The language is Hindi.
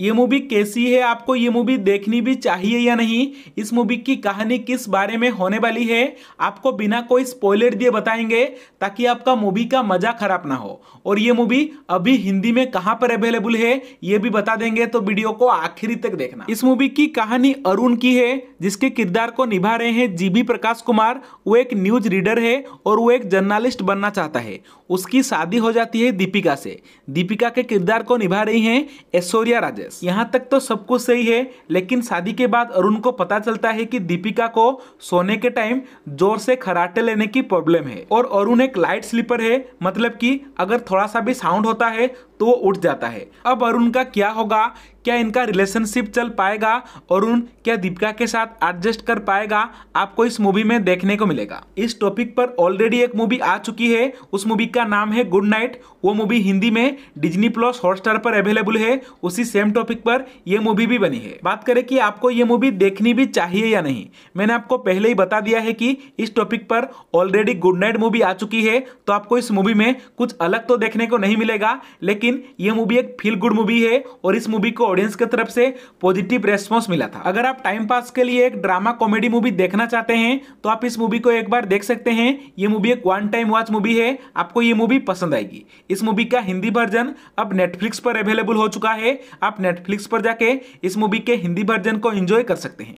ये मूवी कैसी है आपको ये मूवी देखनी भी चाहिए या नहीं इस मूवी की कहानी किस बारे में होने वाली है आपको बिना कोई स्पॉइलर दिए बताएंगे ताकि आपका मूवी का मजा खराब ना हो और ये मूवी अभी हिंदी में कहाँ पर अवेलेबल है ये भी बता देंगे तो वीडियो को आखिरी तक देखना इस मूवी की कहानी अरुण की है जिसके किरदार को निभा रहे हैं जीबी प्रकाश कुमार वो एक न्यूज रीडर है और वो एक जर्नलिस्ट बनना चाहता है उसकी शादी हो जाती है दीपिका से दीपिका के किरदार को निभा रही है ऐश्वर्या राजेश yes. यहाँ तक तो सब कुछ सही है लेकिन शादी के बाद अरुण को पता चलता है कि दीपिका को सोने के टाइम जोर से खराटे लेने की प्रॉब्लम है और अरुण एक लाइट स्लीपर है मतलब कि अगर थोड़ा सा भी साउंड होता है तो वो उठ जाता है अब अरुण का क्या होगा क्या इनका रिलेशनशिप चल पाएगा अरुण क्या दीपिका के साथ एडजस्ट कर पाएगा आपको इस मूवी में देखने को मिलेगा इस टॉपिक पर ऑलरेडी एक मूवी आ चुकी है उस मूवी का नाम है गुड नाइट वो मूवी हिंदी में डिजनी प्लस हॉटस्टार पर अवेलेबल है उसी सेम टॉपिक पर यह मूवी भी बनी है बात करें कि आपको ये मूवी देखनी भी चाहिए या नहीं मैंने आपको पहले ही बता दिया है कि इस टॉपिक पर ऑलरेडी गुड नाइट मूवी आ चुकी है तो आपको इस मूवी में कुछ अलग तो देखने को नहीं मिलेगा लेकिन लेकिन यह मूवी एक फील गुड मूवी है और इस मूवी को ऑडियंस की तरफ से पॉजिटिव रेस्पॉन्स मिला था अगर आप टाइम पास के लिए एक ड्रामा कॉमेडी मूवी देखना चाहते हैं तो आप इस मूवी को एक बार देख सकते हैं यह मूवी एक वन टाइम वॉच मूवी है आपको यह मूवी पसंद आएगी इस मूवी का हिंदी वर्जन अब नेटफ्लिक्स पर अवेलेबल हो चुका है आप नेटफ्लिक्स पर जाके इस मूवी के हिंदी वर्जन को एंजॉय कर सकते हैं